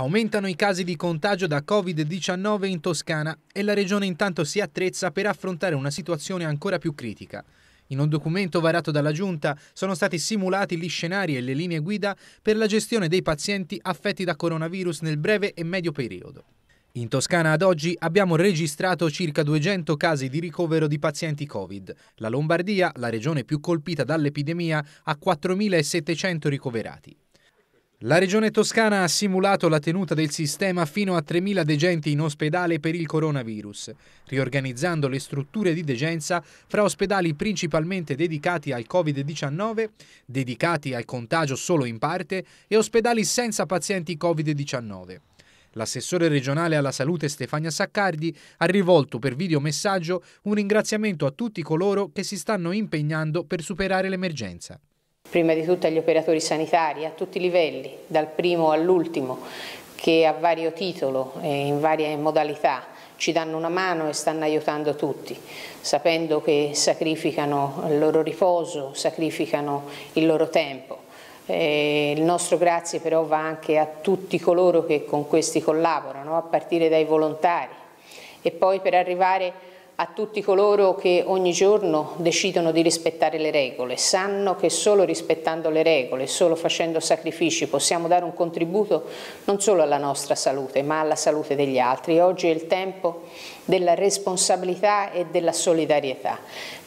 Aumentano i casi di contagio da Covid-19 in Toscana e la regione intanto si attrezza per affrontare una situazione ancora più critica. In un documento varato dalla Giunta sono stati simulati gli scenari e le linee guida per la gestione dei pazienti affetti da coronavirus nel breve e medio periodo. In Toscana ad oggi abbiamo registrato circa 200 casi di ricovero di pazienti Covid. La Lombardia, la regione più colpita dall'epidemia, ha 4.700 ricoverati. La regione toscana ha simulato la tenuta del sistema fino a 3.000 degenti in ospedale per il coronavirus, riorganizzando le strutture di degenza fra ospedali principalmente dedicati al Covid-19, dedicati al contagio solo in parte, e ospedali senza pazienti Covid-19. L'assessore regionale alla salute Stefania Saccardi ha rivolto per videomessaggio un ringraziamento a tutti coloro che si stanno impegnando per superare l'emergenza prima di tutto agli operatori sanitari a tutti i livelli, dal primo all'ultimo, che a vario titolo e in varie modalità ci danno una mano e stanno aiutando tutti, sapendo che sacrificano il loro riposo, sacrificano il loro tempo. Eh, il nostro grazie però va anche a tutti coloro che con questi collaborano, a partire dai volontari e poi per arrivare a a tutti coloro che ogni giorno decidono di rispettare le regole, sanno che solo rispettando le regole, solo facendo sacrifici possiamo dare un contributo non solo alla nostra salute ma alla salute degli altri. Oggi è il tempo della responsabilità e della solidarietà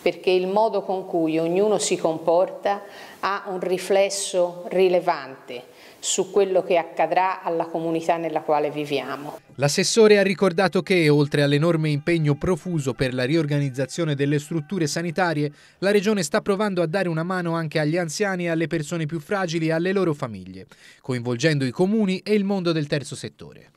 perché il modo con cui ognuno si comporta ha un riflesso rilevante su quello che accadrà alla comunità nella quale viviamo. L'assessore ha ricordato che, oltre all'enorme impegno profuso per per la riorganizzazione delle strutture sanitarie, la Regione sta provando a dare una mano anche agli anziani e alle persone più fragili e alle loro famiglie, coinvolgendo i comuni e il mondo del terzo settore.